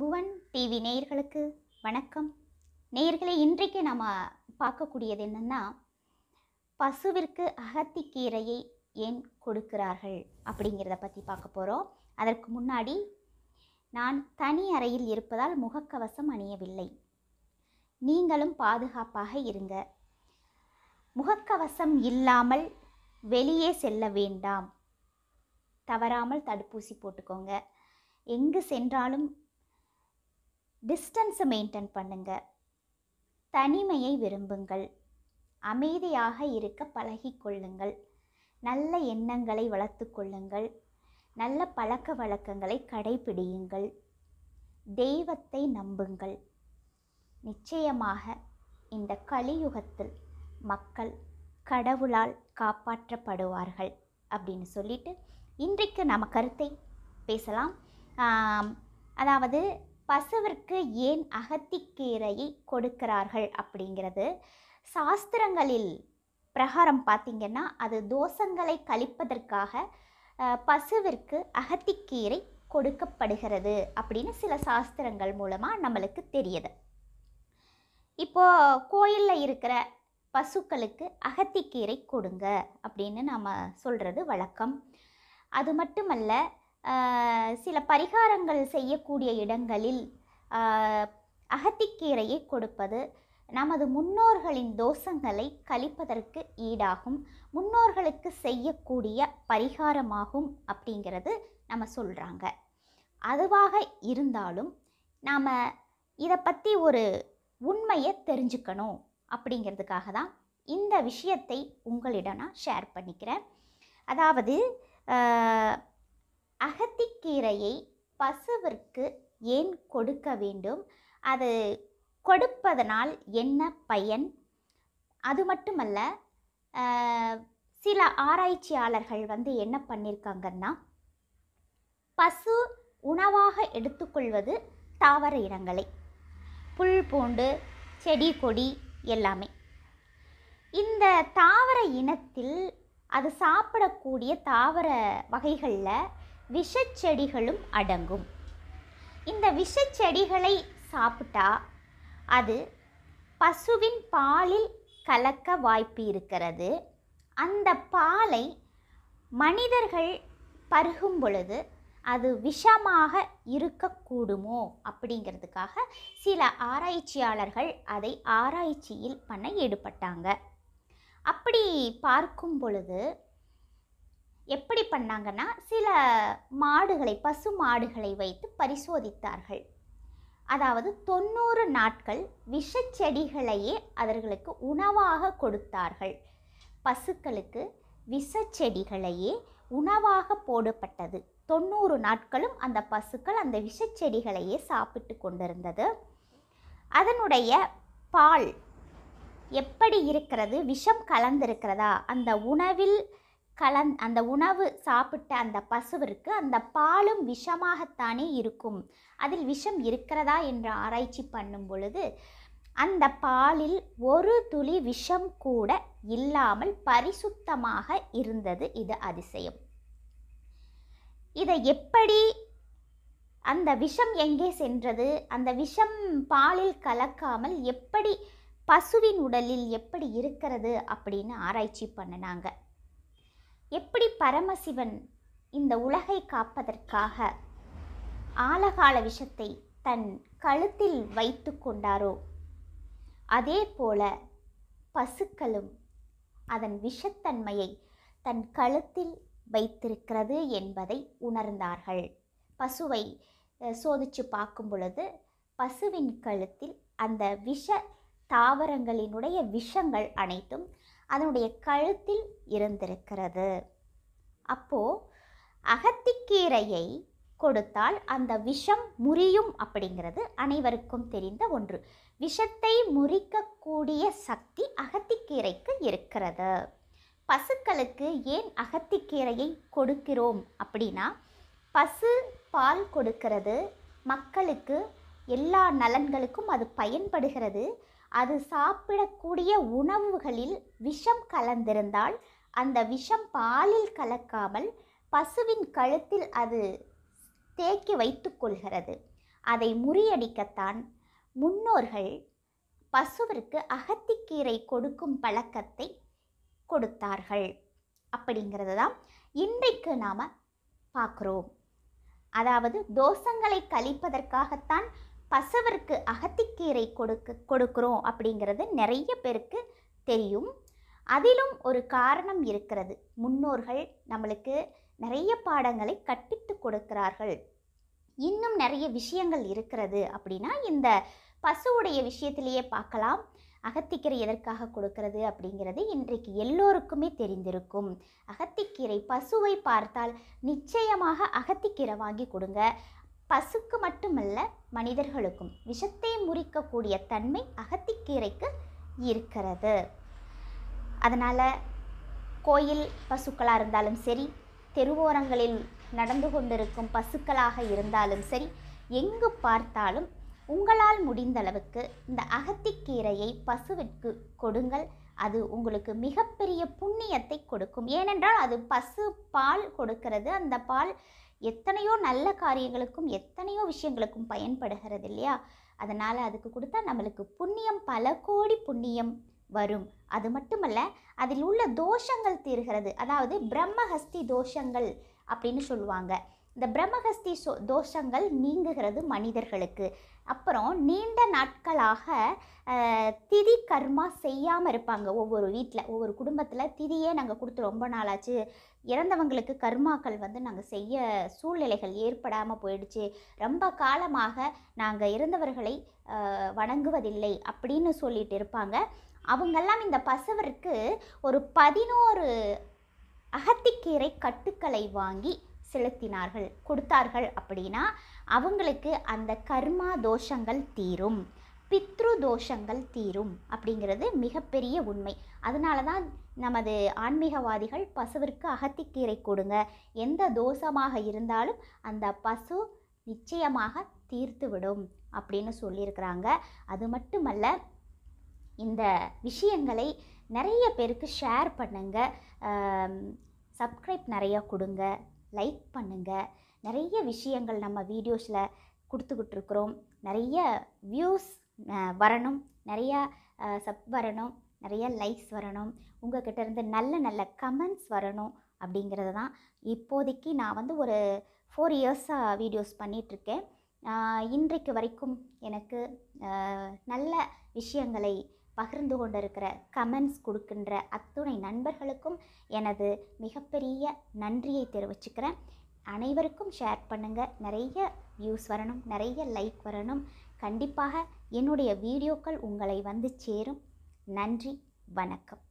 Bhuvan TV நேயர்களுக்கு வணக்கம் நேயர்களே இன்றைக்கு நம்ம பார்க்கக்கூடியது என்னென்னா பசுவிற்கு அகத்திக்கீரையை ஏன் கொடுக்கிறார்கள் அப்படிங்கிறத பற்றி பார்க்க போகிறோம் அதற்கு முன்னாடி நான் தனி அறையில் இருப்பதால் முகக்கவசம் அணியவில்லை நீங்களும் பாதுகாப்பாக இருங்க முகக்கவசம் இல்லாமல் வெளியே செல்ல வேண்டாம் தவறாமல் தடுப்பூசி போட்டுக்கோங்க எங்கு சென்றாலும் டிஸ்டன்ஸை மெயின்டைன் பண்ணுங்கள் தனிமையை விரும்புங்கள் அமைதியாக இருக்க பழகிக்கொள்ளுங்கள் கொள்ளுங்கள் நல்ல எண்ணங்களை வளர்த்துக்கொள்ளுங்கள் கொள்ளுங்கள் நல்ல பழக்க வழக்கங்களை கடைபிடியுங்கள் தெய்வத்தை நம்புங்கள் நிச்சயமாக இந்த கலியுகத்தில் மக்கள் கடவுளால் காப்பாற்றப்படுவார்கள் அப்படின்னு சொல்லிட்டு இன்றைக்கு நம்ம கருத்தை பேசலாம் அதாவது பசுவிற்கு ஏன் அகத்திக்கீரையை கொடுக்கிறார்கள் அப்படிங்கிறது சாஸ்திரங்களில் பிரகாரம் பார்த்திங்கன்னா அது தோஷங்களை கழிப்பதற்காக பசுவிற்கு அகத்திக்கீரை கொடுக்கப்படுகிறது அப்படின்னு சில சாஸ்திரங்கள் மூலமாக நம்மளுக்கு தெரியுது இப்போது கோயிலில் இருக்கிற பசுக்களுக்கு அகத்திக்கீரை கொடுங்க அப்படின்னு நம்ம சொல்கிறது வழக்கம் அது மட்டுமல்ல சில பரிகாரங்கள் செய்யக்கூடிய இடங்களில் அகத்திக்கீரையை கொடுப்பது நமது முன்னோர்களின் தோஷங்களை கழிப்பதற்கு ஈடாகும் முன்னோர்களுக்கு செய்யக்கூடிய பரிகாரமாகும் அப்படிங்கிறது நம்ம சொல்கிறாங்க அதுவாக இருந்தாலும் நாம் இதை பற்றி ஒரு உண்மையை தெரிஞ்சுக்கணும் அப்படிங்கிறதுக்காக தான் இந்த விஷயத்தை உங்களிடம் நான் ஷேர் பண்ணிக்கிறேன் அதாவது அகத்திக்கீரையை பசுவிற்கு ஏன் கொடுக்க வேண்டும் அது கொடுப்பதனால் என்ன பயன் அது மட்டுமல்ல சில ஆராய்ச்சியாளர்கள் வந்து என்ன பண்ணியிருக்காங்கன்னா பசு உணவாக எடுத்துக்கொள்வது தாவர இனங்களை புல் பூண்டு செடி கொடி எல்லாமே இந்த தாவர இனத்தில் அது சாப்பிடக்கூடிய தாவர வகைகளில் விஷச்செடிகளும் அடங்கும் இந்த விஷச்செடிகளை சாப்பிட்டா அது பசுவின் பாலில் கலக்க வாய்ப்பு இருக்கிறது அந்த பாலை மனிதர்கள் பருகும் பொழுது அது விஷமாக இருக்கக்கூடுமோ அப்படிங்கிறதுக்காக சில ஆராய்ச்சியாளர்கள் அதை ஆராய்ச்சியில் பண்ண ஈடுபட்டாங்க அப்படி பார்க்கும் பொழுது எப்படி பண்ணாங்கன்னா சில மாடுகளை பசு மாடுகளை வைத்து பரிசோதித்தார்கள் அதாவது தொண்ணூறு நாட்கள் விஷச்செடிகளையே அவர்களுக்கு உணவாக கொடுத்தார்கள் பசுக்களுக்கு விஷச்செடிகளையே உணவாக போடப்பட்டது தொண்ணூறு நாட்களும் அந்த பசுக்கள் அந்த விஷச்செடிகளையே சாப்பிட்டு கொண்டிருந்தது அதனுடைய பால் எப்படி இருக்கிறது விஷம் கலந்திருக்கிறதா அந்த உணவில் கலந் அந்த உணவு சாப்பிட்ட அந்த பசுவிற்கு அந்த பாலும் விஷமாகத்தானே இருக்கும் அதில் விஷம் இருக்கிறதா என்று ஆராய்ச்சி பண்ணும் பொழுது அந்த பாலில் ஒரு துளி விஷம் கூட இல்லாமல் பரிசுத்தமாக இருந்தது இது அதிசயம் இதை எப்படி அந்த விஷம் எங்கே சென்றது அந்த விஷம் பாலில் கலக்காமல் எப்படி பசுவின் உடலில் எப்படி இருக்கிறது அப்படின்னு ஆராய்ச்சி பண்ணினாங்க எப்படி பரமசிவன் இந்த உலகை காப்பதற்காக ஆலகால விஷத்தை தன் கழுத்தில் வைத்து கொண்டாரோ அதே போல பசுக்களும் அதன் விஷத்தன்மையை தன் கழுத்தில் வைத்திருக்கிறது என்பதை உணர்ந்தார்கள் பசுவை சோதிச்சு பார்க்கும் பொழுது பசுவின் கழுத்தில் அந்த விஷ தாவரங்களினுடைய விஷங்கள் அனைத்தும் அதனுடைய கழுத்தில் இருந்திருக்கிறது அப்போது அகத்திக்கீரையை கொடுத்தால் அந்த விஷம் முறியும் அப்படிங்கிறது அனைவருக்கும் தெரிந்த ஒன்று விஷத்தை முறிக்கக்கூடிய சக்தி அகத்திக்கீரைக்கு இருக்கிறது பசுக்களுக்கு ஏன் அகத்திக்கீரையை கொடுக்கிறோம் அப்படின்னா பசு பால் கொடுக்கிறது மக்களுக்கு எல்லா நலன்களுக்கும் அது பயன்படுகிறது அது சாப்பிடக்கூடிய உணவுகளில் விஷம் கலந்திருந்தால் அந்த விஷம் பாலில் கலக்காமல் பசுவின் கழுத்தில் அது தேக்கி வைத்து கொள்கிறது அதை முறியடிக்கத்தான் முன்னோர்கள் பசுவிற்கு அகத்திக்கீரை கொடுக்கும் பழக்கத்தை கொடுத்தார்கள் அப்படிங்கிறது தான் இன்றைக்கு நாம் பார்க்குறோம் அதாவது தோஷங்களை கழிப்பதற்காகத்தான் பசவருக்கு அகத்திக்கீரை கொடுக்க கொடுக்குறோம் அப்படிங்கிறது நிறைய பேருக்கு தெரியும் அதிலும் ஒரு காரணம் இருக்கிறது முன்னோர்கள் நம்மளுக்கு நிறைய பாடங்களை கற்பித்து கொடுக்கிறார்கள் இன்னும் நிறைய விஷயங்கள் இருக்கிறது அப்படின்னா இந்த பசுவுடைய விஷயத்திலேயே பார்க்கலாம் அகத்திக்கீரை எதற்காக கொடுக்கிறது அப்படிங்கிறது இன்றைக்கு எல்லோருக்குமே தெரிந்திருக்கும் அகத்திக்கீரை பசுவை பார்த்தால் நிச்சயமாக அகத்திக்கீரை வாங்கி கொடுங்க பசுக்கு மட்டுமல்ல மனிதர்களுக்கும் விஷத்தை முறிக்கக்கூடிய தன்மை அகத்திக்கீரைக்கு இருக்கிறது அதனால் கோயில் பசுக்களாக இருந்தாலும் சரி தெருவோரங்களில் நடந்து கொண்டிருக்கும் பசுக்களாக இருந்தாலும் சரி எங்கு பார்த்தாலும் உங்களால் முடிந்த அளவுக்கு இந்த அகத்திக்கீரையை பசுவிற்கு கொடுங்கள் அது உங்களுக்கு மிகப்பெரிய புண்ணியத்தை கொடுக்கும் ஏனென்றால் அது பசு பால் கொடுக்கிறது அந்த பால் எத்தனையோ நல்ல காரியங்களுக்கும் எத்தனையோ விஷயங்களுக்கும் பயன்படுகிறது இல்லையா அதனால் அதுக்கு கொடுத்தா நம்மளுக்கு புண்ணியம் பல கோடி புண்ணியம் வரும் அது மட்டுமல்ல அதில் உள்ள தோஷங்கள் தீர்கிறது அதாவது பிரம்மஹஸ்தி தோஷங்கள் அப்படின்னு சொல்லுவாங்க இந்த பிரம்மஹஸ்தி சோ தோஷங்கள் நீங்குகிறது மனிதர்களுக்கு அப்புறம் நீண்ட நாட்களாக திதி கர்மா செய்யாமல் இருப்பாங்க ஒவ்வொரு வீட்டில் ஒவ்வொரு குடும்பத்தில் திதியே நாங்கள் கொடுத்து ரொம்ப நாளாச்சு இறந்தவங்களுக்கு கர்மாக்கள் வந்து நாங்கள் செய்ய சூழ்நிலைகள் ஏற்படாமல் போயிடுச்சு ரொம்ப காலமாக நாங்கள் இறந்தவர்களை வணங்குவதில்லை அப்படின்னு சொல்லிட்டு இருப்பாங்க அவங்கெல்லாம் இந்த பசவருக்கு ஒரு பதினோரு அகத்திக்கீரை கட்டுக்களை வாங்கி செலுத்தினார்கள் கொடுத்தார்கள் அப்படின்னா அவங்களுக்கு அந்த கர்மா தோஷங்கள் தீரும் பித்ரு தோஷங்கள் தீரும் அப்படிங்கிறது மிகப்பெரிய உண்மை அதனால தான் நமது ஆன்மீகவாதிகள் பசுவிற்கு அகத்திக்கீரை கொடுங்க எந்த தோஷமாக இருந்தாலும் அந்த பசு நிச்சயமாக தீர்த்து விடும் அப்படின்னு சொல்லியிருக்கிறாங்க அது மட்டுமல்ல இந்த விஷயங்களை நிறைய பேருக்கு ஷேர் பண்ணுங்கள் சப்ஸ்கிரைப் நிறையா கொடுங்க லைக் பண்ணுங்கள் நிறைய விஷயங்கள் நம்ம வீடியோஸில் கொடுத்துக்கிட்டு இருக்கிறோம் நிறைய வியூஸ் வரணும் நிறையா சப் வரணும் நிறைய லைக்ஸ் வரணும் உங்கள்கிட்ட இருந்து நல்ல நல்ல கமெண்ட்ஸ் வரணும் அப்படிங்கிறது தான் இப்போதைக்கு நான் வந்து ஒரு ஃபோர் இயர்ஸாக வீடியோஸ் பண்ணிகிட்ருக்கேன் இன்றைக்கு வரைக்கும் எனக்கு நல்ல விஷயங்களை பகிர்ந்து கொண்டிருக்கிற கமெண்ட்ஸ் கொடுக்கின்ற அத்துணை நண்பர்களுக்கும் எனது மிகப்பெரிய நன்றியை தெரிவிச்சுக்கிறேன் அனைவருக்கும் ஷேர் பண்ணுங்கள் நிறைய வியூஸ் வரணும் நிறைய லைக் வரணும் கண்டிப்பாக என்னுடைய வீடியோக்கள் உங்களை வந்து சேரும் நன்றி வணக்கம்